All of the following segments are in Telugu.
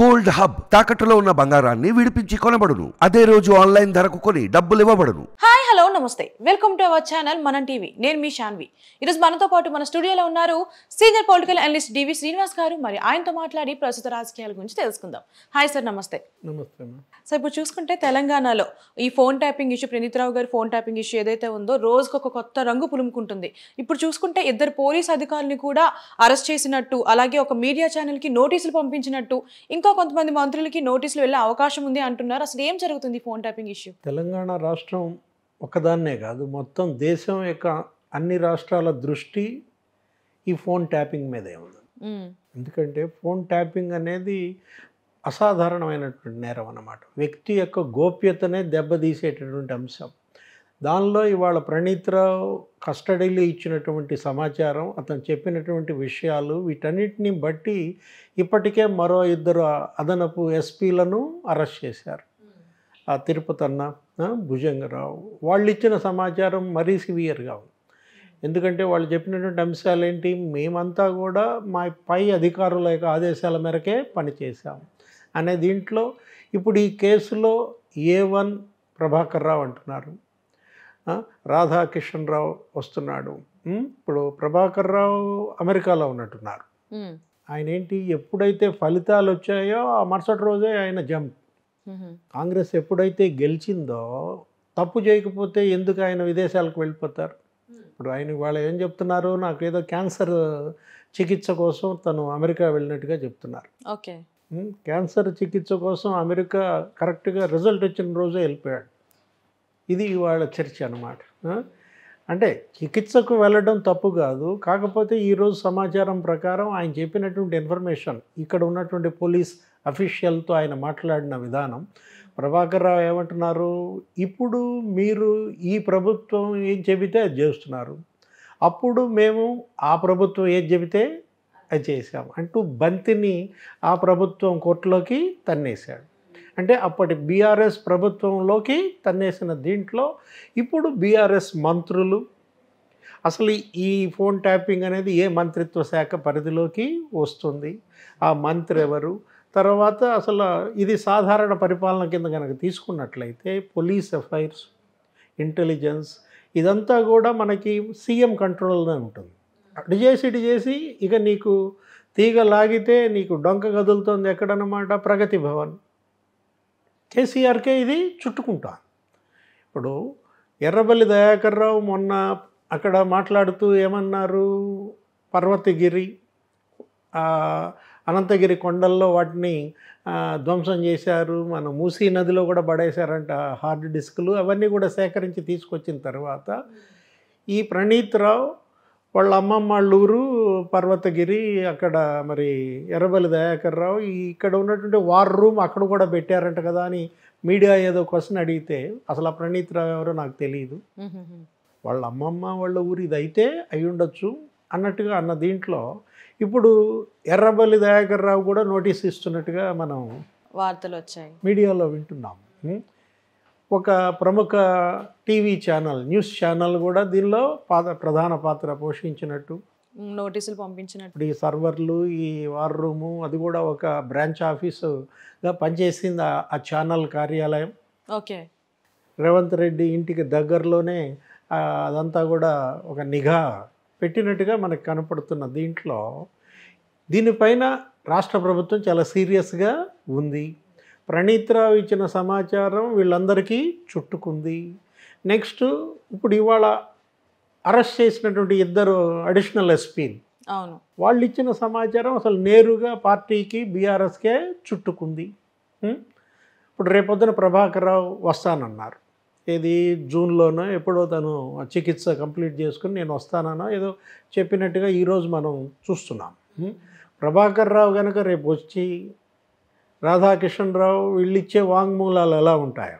గోల్డ్ హబ్ తాకట్టులో ఉన్న బంగారాన్ని విడిపించి కొనబడును అదే రోజు ఆన్లైన్ ధరకు కొని డబ్బులు ఇవ్వబడును హాయ్ హలో నమస్తే వెల్కమ్ టు అవర్ ఛానల్ మనం టీవీ నేను మీ షాన్వి ఈరోజు మనతో పాటు మన స్టూడియోలో ఉన్నారు senior political analyst DV Srinivas గారు మరి ఆయనతో మాట్లాడి ప్రస్తుత రాజకీయాల గురించి తెలుసుకుందాం హాయ్ సార్ నమస్తే నమస్తే సార్ ఇప్పుడు చూసుకుంటే తెలంగాణలో ఈ ఫోన్ ట్యాపింగ్ ఇష్యూ ప్రణీతరావు గారి ఫోన్ ట్యాపింగ్ ఇష్యూ ఏదైతే ఉందో రోజుకు ఒక కొత్త రంగు పులుముకుంటుంది ఇప్పుడు చూసుకుంటే ఇద్దరు పోలీస్ అధికారులను కూడా అరెస్ట్ చేసినట్టు అలాగే ఒక మీడియా ఛానల్కి నోటీసులు పంపించినట్టు ఇంకా కొంతమంది మంత్రులకి నోటీసులు వెళ్ళే అవకాశం ఉంది అంటున్నారు అసలు ఏం జరుగుతుంది ఫోన్ ట్యాపింగ్ ఇష్యూ తెలంగాణ రాష్ట్రం ఒకదాన్నే కాదు మొత్తం దేశం యొక్క అన్ని రాష్ట్రాల దృష్టి ఈ ఫోన్ ట్యాపింగ్ మీదే ఉంది ఎందుకంటే ఫోన్ ట్యాపింగ్ అనేది అసాధారణమైనటువంటి నేరం అన్నమాట వ్యక్తి యొక్క గోప్యతనే దెబ్బతీసేటటువంటి అంశం దానిలో ఇవాళ ప్రణీత్రావు కస్టడీలో ఇచ్చినటువంటి సమాచారం అతను చెప్పినటువంటి విషయాలు వీటన్నిటిని బట్టి ఇప్పటికే మరో ఇద్దరు అదనపు ఎస్పీలను అరెస్ట్ చేశారు ఆ తిరుపతి అన్న భుజంగరావు వాళ్ళు ఇచ్చిన సమాచారం మరీ సివియర్గా ఉంది ఎందుకంటే వాళ్ళు చెప్పినటువంటి అంశాలు ఏంటి మేమంతా కూడా మా పై అధికారుల యొక్క ఆదేశాల మేరకే పనిచేశాం అనే దీంట్లో ఇప్పుడు ఈ కేసులో ఏ వన్ ప్రభాకర్ రావు అంటున్నారు రాధాకిషన్ రావు వస్తున్నాడు ఇప్పుడు ప్రభాకర్ రావు అమెరికాలో ఉన్నట్టున్నారు ఆయన ఏంటి ఎప్పుడైతే ఫలితాలు వచ్చాయో ఆ మరుసటి రోజే ఆయన జంప్ కాంగ్రెస్ ఎప్పుడైతే గెలిచిందో తప్పు చేయకపోతే ఎందుకు ఆయన విదేశాలకు వెళ్ళిపోతారు ఇప్పుడు ఆయన వాళ్ళు ఏం చెప్తున్నారు నాకు ఏదో క్యాన్సర్ చికిత్స కోసం తను అమెరికా వెళ్ళినట్టుగా చెప్తున్నారు ఓకే క్యాన్సర్ చికిత్స కోసం అమెరికా కరెక్ట్గా రిజల్ట్ వచ్చిన రోజే వెళ్ళిపోయాడు ఇది ఇవాళ చర్చ అనమాట అంటే చికిత్సకు వెళ్ళడం తప్పు కాదు కాకపోతే ఈరోజు సమాచారం ప్రకారం ఆయన చెప్పినటువంటి ఇన్ఫర్మేషన్ ఇక్కడ ఉన్నటువంటి పోలీస్ అఫీషియల్తో ఆయన మాట్లాడిన విధానం ప్రభాకర్ రావు ఏమంటున్నారు ఇప్పుడు మీరు ఈ ప్రభుత్వం ఏం చెబితే అది చేస్తున్నారు అప్పుడు మేము ఆ ప్రభుత్వం ఏం చెబితే అది చేసాం అంటూ బంతిని ఆ ప్రభుత్వం కోర్టులోకి తన్నేశాడు అంటే అప్పటి బీఆర్ఎస్ ప్రభుత్వంలోకి తన్నేసిన దీంట్లో ఇప్పుడు బీఆర్ఎస్ మంత్రులు అసలు ఈ ఫోన్ ట్యాపింగ్ అనేది ఏ మంత్రిత్వ శాఖ పరిధిలోకి వస్తుంది ఆ మంత్రి ఎవరు తర్వాత అసలు ఇది సాధారణ పరిపాలన కింద కనుక తీసుకున్నట్లయితే పోలీస్ అఫైర్స్ ఇంటెలిజెన్స్ ఇదంతా కూడా మనకి సీఎం కంట్రోల్లోనే ఉంటుంది అటు చేసి ఇటు చేసి ఇక నీకు తీగ లాగితే నీకు డొంక కదులుతుంది ఎక్కడనమాట ప్రగతి భవన్ కేసీఆర్కే ఇది చుట్టుకుంటా ఇప్పుడు ఎర్రబల్లి దయాకర్ రావు మొన్న అక్కడ మాట్లాడుతూ ఏమన్నారు పర్వతగిరి అనంతగిరి కొండల్లో వాటిని ధ్వంసం చేశారు మన మూసీ నదిలో కూడా పడేశారంట హార్డ్ డిస్కులు అవన్నీ కూడా సేకరించి తీసుకొచ్చిన తర్వాత ఈ ప్రణీత్ రావు వాళ్ళ అమ్మమ్మ వాళ్ళ ఊరు పర్వతగిరి అక్కడ మరి ఎర్రబలి దయాకర్ రావు ఇక్కడ ఉన్నటువంటి వార్ రూమ్ అక్కడ కూడా పెట్టారంట కదా అని మీడియా ఏదో క్వశ్చన్ అడిగితే అసలు ఆ ప్రణీత్ రావు ఎవరో నాకు తెలియదు వాళ్ళ అమ్మమ్మ వాళ్ళ ఊరు ఇదైతే అయి ఉండొచ్చు అన్నట్టుగా అన్న దీంట్లో ఇప్పుడు ఎర్రబల్లి దయాకర్ రావు కూడా నోటీస్ ఇస్తున్నట్టుగా మనం వార్తలు వచ్చాయి మీడియాలో వింటున్నాం ఒక ప్రముఖ టీవీ ఛానల్ న్యూస్ ఛానల్ కూడా దీనిలో పాత ప్రధాన పాత్ర పోషించినట్టు నోటీసులు పంపించినట్టు ఈ సర్వర్లు ఈ వార్ రూము అది కూడా ఒక బ్రాంచ్ ఆఫీసుగా పనిచేసింది ఆ ఛానల్ కార్యాలయం ఓకే రేవంత్ రెడ్డి ఇంటికి దగ్గరలోనే అదంతా కూడా ఒక నిఘా పెట్టినట్టుగా మనకు కనపడుతున్న దీంట్లో దీనిపైన రాష్ట్ర ప్రభుత్వం చాలా సీరియస్గా ఉంది ప్రణీత్రావు ఇచ్చిన సమాచారం వీళ్ళందరికీ చుట్టుకుంది నెక్స్ట్ ఇప్పుడు ఇవాళ అరెస్ట్ చేసినటువంటి ఇద్దరు అడిషనల్ ఎస్పీలు అవును వాళ్ళు ఇచ్చిన సమాచారం అసలు నేరుగా పార్టీకి బీఆర్ఎస్కే చుట్టుకుంది ఇప్పుడు రేపొద్దున ప్రభాకర్ రావు వస్తానన్నారు ఏది జూన్లోనో ఎప్పుడో తను చికిత్స కంప్లీట్ చేసుకుని నేను వస్తానో ఏదో చెప్పినట్టుగా ఈరోజు మనం చూస్తున్నాం ప్రభాకర్ రావు కనుక రేపు వచ్చి రాధాకిషన్ రావు వీళ్ళిచ్చే వాంగ్మూలాలు ఎలా ఉంటాయో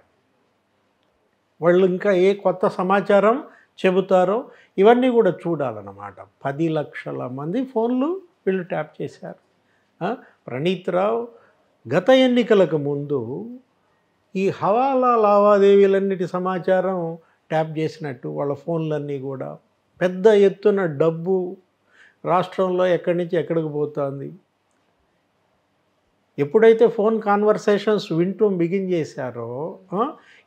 వాళ్ళు ఇంకా ఏ కొత్త సమాచారం చెబుతారో ఇవన్నీ కూడా చూడాలన్నమాట పది లక్షల మంది ఫోన్లు వీళ్ళు ట్యాప్ చేశారు ప్రణీత్ రావు గత ఎన్నికలకు ముందు ఈ హవాలా లావాదేవీలన్నిటి సమాచారం ట్యాప్ చేసినట్టు వాళ్ళ ఫోన్లన్నీ కూడా పెద్ద ఎత్తున డబ్బు రాష్ట్రంలో ఎక్కడి నుంచి ఎక్కడికి పోతుంది ఎప్పుడైతే ఫోన్ కాన్వర్సేషన్స్ వింటూ బిగిన్ చేశారో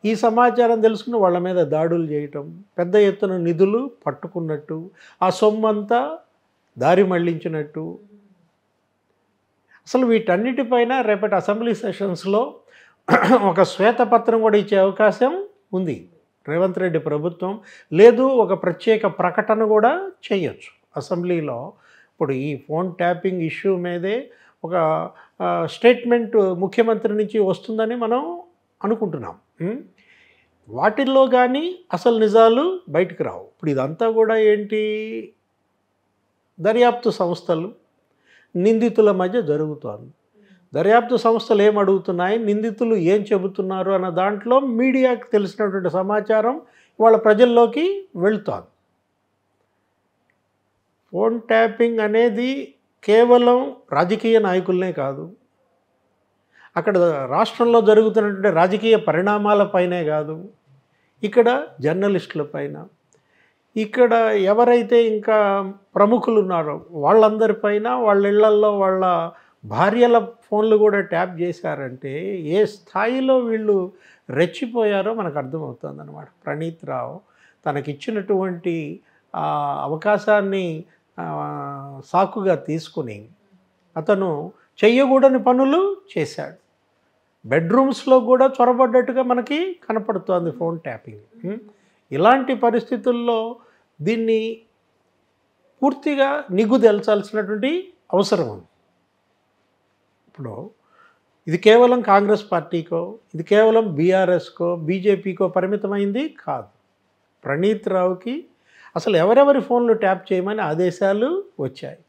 ఈ సమాచారం తెలుసుకుని వాళ్ళ మీద దాడులు చేయటం పెద్ద ఎత్తున నిధులు పట్టుకున్నట్టు ఆ సొమ్మంతా దారి మళ్లించినట్టు అసలు వీటన్నిటిపైన రేపటి అసెంబ్లీ సెషన్స్లో ఒక శ్వేతపత్రం కూడా ఇచ్చే అవకాశం ఉంది రేవంత్ రెడ్డి ప్రభుత్వం లేదు ఒక ప్రత్యేక ప్రకటన కూడా చేయొచ్చు అసెంబ్లీలో ఇప్పుడు ఈ ఫోన్ ట్యాపింగ్ ఇష్యూ మీదే ఒక స్టేట్మెంట్ ముఖ్యమంత్రి నుంచి వస్తుందని మనం అనుకుంటున్నాం వాటిల్లో కానీ అసలు నిజాలు బయటకు రావు ఇప్పుడు ఇదంతా కూడా ఏంటి దర్యాప్తు సంస్థలు నిందితుల మధ్య జరుగుతోంది దర్యాప్తు సంస్థలు ఏం అడుగుతున్నాయి నిందితులు ఏం చెబుతున్నారు అన్న దాంట్లో మీడియాకు తెలిసినటువంటి సమాచారం వాళ్ళ ప్రజల్లోకి వెళుతుంది ఫోన్ ట్యాపింగ్ అనేది కేవలం రాజకీయ నాయకులనే కాదు అక్కడ రాష్ట్రంలో జరుగుతున్నటువంటి రాజకీయ పరిణామాలపైనే కాదు ఇక్కడ జర్నలిస్టులపైన ఇక్కడ ఎవరైతే ఇంకా ప్రముఖులు ఉన్నారో వాళ్ళందరిపైన వాళ్ళ ఇళ్లల్లో వాళ్ళ భార్యల ఫోన్లు కూడా ట్యాప్ చేశారంటే ఏ స్థాయిలో వీళ్ళు రెచ్చిపోయారో మనకు అర్థమవుతుంది అనమాట ప్రణీత్ రావు తనకిచ్చినటువంటి అవకాశాన్ని సాకుగా తీసుకుని అతను చెయ్యకూడని పనులు చేశాడు బెడ్రూమ్స్లో కూడా చొరబడ్డట్టుగా మనకి కనపడుతోంది ఫోన్ ట్యాపింగ్ ఇలాంటి పరిస్థితుల్లో దీన్ని పూర్తిగా నిగ్గు అవసరం ఉంది చేసినప్పుడు ఇది కేవలం కాంగ్రెస్ పార్టీకో ఇది కేవలం బీఆర్ఎస్కో బీజేపీకో పరిమితమైంది కాదు ప్రణీత్ రావుకి అసలు ఎవరెవరి ఫోన్లు ట్యాప్ చేయమని ఆదేశాలు వచ్చాయి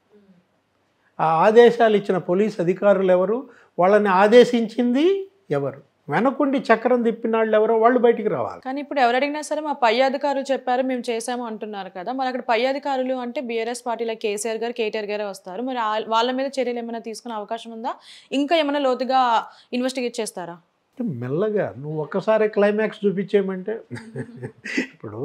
ఆ ఆదేశాలు ఇచ్చిన పోలీస్ అధికారులు ఎవరు వాళ్ళని ఆదేశించింది ఎవరు వెనకుండి చక్రం తిప్పినాళ్ళు ఎవరో వాళ్ళు బయటికి రావాలి కానీ ఇప్పుడు ఎవరు అడిగినా సరే మా పై అధికారులు చెప్పారు మేము చేసాము అంటున్నారు కదా మరి అక్కడ పై అధికారులు అంటే బీఆర్ఎస్ పార్టీలో కేసీఆర్ గారు కేటీఆర్ గారే వస్తారు మరి వాళ్ళ మీద చర్యలు ఏమైనా తీసుకునే అవకాశం ఉందా ఇంకా ఏమైనా లోతుగా ఇన్వెస్టిగేట్ చేస్తారా మెల్లగా నువ్వు ఒక్కసారి క్లైమాక్స్ చూపించేయమంటే ఇప్పుడు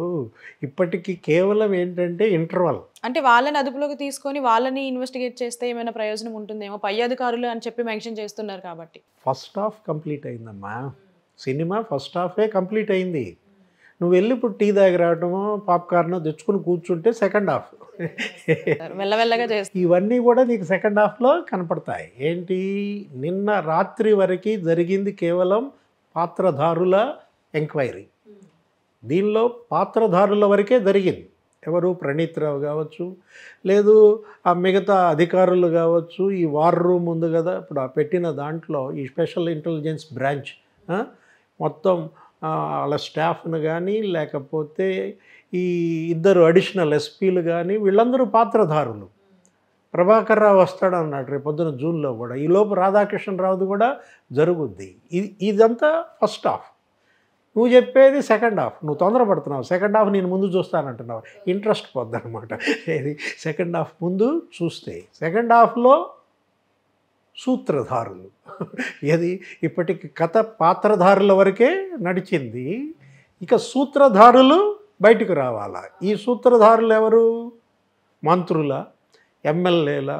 ఇప్పటికి కేవలం ఏంటంటే ఇంటర్వల్ అంటే వాళ్ళని అదుపులోకి తీసుకొని వాళ్ళని ఇన్వెస్టిగేట్ చేస్తే ఏమైనా ప్రయోజనం ఉంటుందేమో పై అధికారులు అని చెప్పి మెన్షన్ చేస్తున్నారు కాబట్టి ఫస్ట్ హాఫ్ కంప్లీట్ అయిందమ్మా సినిమా ఫస్ట్ హాఫే కంప్లీట్ అయింది నువ్వు వెళ్ళి ఇప్పుడు టీ దగ్గర రావడమో పాప్కార్న్ తెచ్చుకుని కూర్చుంటే సెకండ్ హాఫ్ ఇవన్నీ కూడా నీకు సెకండ్ హాఫ్లో కనపడతాయి ఏంటి నిన్న రాత్రి వరకు జరిగింది కేవలం పాత్రధారుల ఎంక్వైరీ దీనిలో పాత్రధారుల వరకే జరిగింది ఎవరు రావు కావచ్చు లేదు ఆ మిగతా అధికారులు కావచ్చు ఈ వార్ రూమ్ ఉంది కదా ఇప్పుడు ఆ పెట్టిన దాంట్లో ఈ స్పెషల్ ఇంటెలిజెన్స్ బ్రాంచ్ మొత్తం వాళ్ళ స్టాఫ్ను కానీ లేకపోతే ఈ ఇద్దరు అడిషనల్ ఎస్పీలు కానీ వీళ్ళందరూ పాత్రధారులు ప్రభాకర్ రావు అన్నాడు రేపు పొద్దున జూన్లో కూడా ఈ లోపు రాధాకృష్ణ రావుది కూడా జరుగుద్ది ఇది ఇదంతా ఫస్ట్ హాఫ్ నువ్వు చెప్పేది సెకండ్ హాఫ్ నువ్వు తొందరపడుతున్నావు సెకండ్ హాఫ్ నేను ముందు చూస్తానంటున్నావు ఇంట్రెస్ట్ అనమాట ఇది సెకండ్ హాఫ్ ముందు చూస్తే సెకండ్ హాఫ్లో సూత్రధారులు ఏది ఇప్పటికి కథ పాత్రధారుల వరకే నడిచింది ఇక సూత్రధారులు బయటకు రావాలా ఈ సూత్రధారులు ఎవరు మంత్రుల ఎమ్మెల్యేల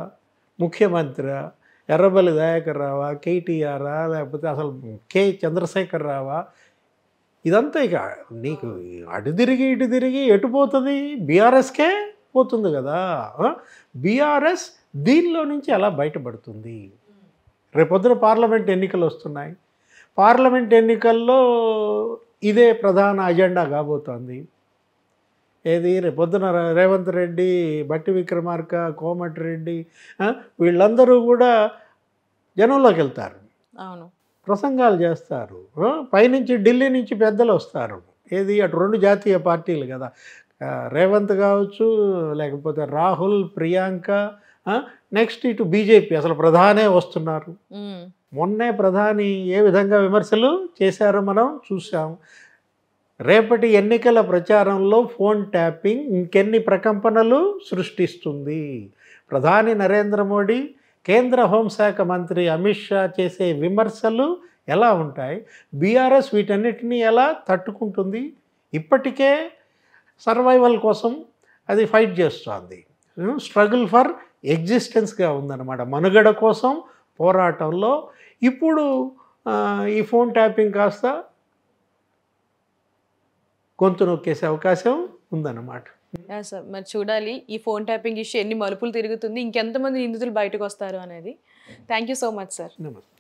ముఖ్యమంత్రి ఎర్రబల్లి దయాకర్ రావా కేటీఆరా లేకపోతే అసలు కే చంద్రశేఖర్ రావా ఇదంతా ఇక నీకు అటు తిరిగి ఇటు తిరిగి ఎటు పోతుంది బీఆర్ఎస్కే పోతుంది కదా బీఆర్ఎస్ దీనిలో నుంచి ఎలా బయటపడుతుంది రేపొద్దున పార్లమెంట్ ఎన్నికలు వస్తున్నాయి పార్లమెంట్ ఎన్నికల్లో ఇదే ప్రధాన అజెండా కాబోతోంది ఏది రేపొద్దున రేవంత్ రెడ్డి బట్టి విక్రమార్క కోమటి రెడ్డి వీళ్ళందరూ కూడా జనంలోకి వెళ్తారు అవును ప్రసంగాలు చేస్తారు పైనుంచి ఢిల్లీ నుంచి పెద్దలు వస్తారు ఏది అటు రెండు జాతీయ పార్టీలు కదా రేవంత్ కావచ్చు లేకపోతే రాహుల్ ప్రియాంక నెక్స్ట్ ఇటు బీజేపీ అసలు ప్రధానే వస్తున్నారు మొన్నే ప్రధాని ఏ విధంగా విమర్శలు చేశారో మనం చూసాం రేపటి ఎన్నికల ప్రచారంలో ఫోన్ ట్యాపింగ్ ఇంకెన్ని ప్రకంపనలు సృష్టిస్తుంది ప్రధాని నరేంద్ర మోడీ కేంద్ర హోంశాఖ మంత్రి అమిత్ షా చేసే విమర్శలు ఎలా ఉంటాయి బీఆర్ఎస్ వీటన్నిటిని ఎలా తట్టుకుంటుంది ఇప్పటికే సర్వైవల్ కోసం అది ఫైట్ చేస్తుంది స్ట్రగుల్ ఫర్ ఎగ్జిస్టెన్స్గా ఉందన్నమాట మనుగడ కోసం పోరాటంలో ఇప్పుడు ఈ ఫోన్ ట్యాపింగ్ కాస్త గొంతు నొక్కేసే అవకాశం ఉందన్నమాట సార్ మరి చూడాలి ఈ ఫోన్ ట్యాపింగ్ ఇష్యూ ఎన్ని మలుపులు తిరుగుతుంది ఇంకెంతమంది నిందితులు బయటకు వస్తారు అనేది thank you so much sir నమస్తే